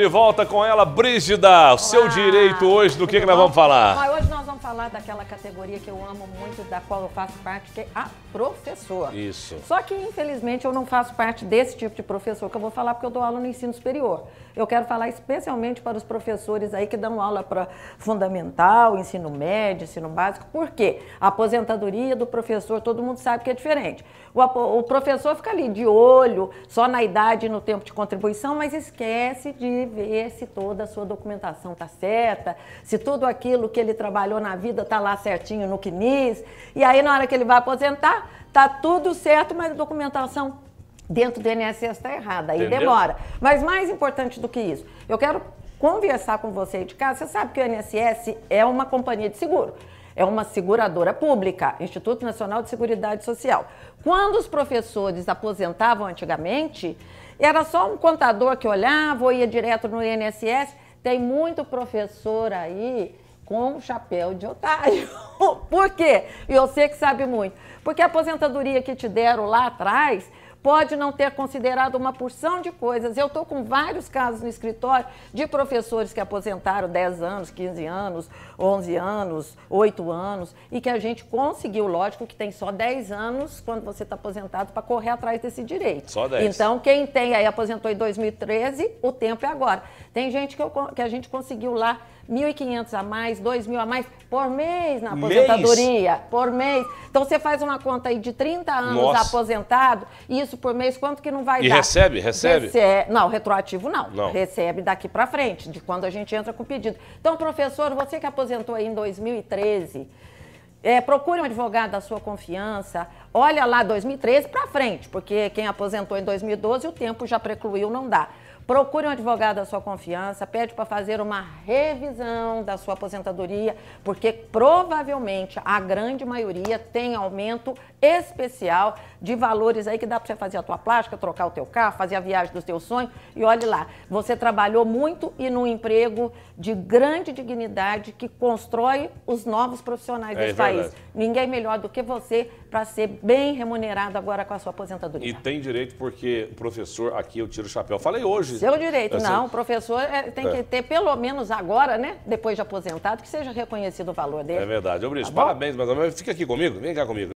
De volta com ela, Brígida. O seu direito hoje do que, que nós vamos falar? hoje nós vamos falar daquela categoria que eu amo muito, da qual eu faço parte, que é a professora. Isso. Só que, infelizmente, eu não faço parte desse tipo de professor que eu vou falar, porque eu dou aula no ensino superior. Eu quero falar especialmente para os professores aí que dão aula para fundamental, ensino médio, ensino básico. Por quê? A aposentadoria do professor, todo mundo sabe que é diferente. O, o professor fica ali de olho, só na idade e no tempo de contribuição, mas esquece de ver se toda a sua documentação está certa, se tudo aquilo que ele trabalhou na na vida, tá lá certinho no CNIS. E aí, na hora que ele vai aposentar, tá tudo certo, mas a documentação dentro do INSS está errada. Aí Entendeu? demora. Mas mais importante do que isso, eu quero conversar com você aí de casa. Você sabe que o INSS é uma companhia de seguro é uma seguradora pública, Instituto Nacional de Seguridade Social. Quando os professores aposentavam antigamente, era só um contador que olhava, ia direto no INSS. Tem muito professor aí com chapéu de otário. Por quê? E você que sabe muito. Porque a aposentadoria que te deram lá atrás pode não ter considerado uma porção de coisas. Eu estou com vários casos no escritório de professores que aposentaram 10 anos, 15 anos, 11 anos, 8 anos, e que a gente conseguiu, lógico, que tem só 10 anos quando você está aposentado para correr atrás desse direito. Só 10. Então, quem tem aí aposentou em 2013, o tempo é agora. Tem gente que, eu, que a gente conseguiu lá 1.500 a mais, 2.000 a mais por mês na aposentadoria. Mês? Por mês. Então você faz uma conta aí de 30 anos Nossa. aposentado, isso por mês, quanto que não vai e dar? E recebe, recebe? É, não, retroativo não. não. Recebe daqui para frente, de quando a gente entra com o pedido. Então, professor, você que aposentou aí em 2013, é, procure um advogado da sua confiança. Olha lá 2013 para frente, porque quem aposentou em 2012 o tempo já precluiu, não dá procure um advogado da sua confiança, pede para fazer uma revisão da sua aposentadoria, porque provavelmente a grande maioria tem aumento especial de valores aí que dá para você fazer a tua plástica, trocar o teu carro, fazer a viagem dos teus sonhos. E olhe lá, você trabalhou muito e num emprego de grande dignidade que constrói os novos profissionais é, desse país. Ninguém melhor do que você para ser bem remunerado agora com a sua aposentadoria. E tem direito, porque professor, aqui eu tiro o chapéu. Falei hoje. Seu direito, é, não. O professor é, tem é. que ter, pelo menos agora, né? Depois de aposentado, que seja reconhecido o valor dele. É verdade. Ô, Brice, tá parabéns, mas fica aqui comigo, vem cá comigo.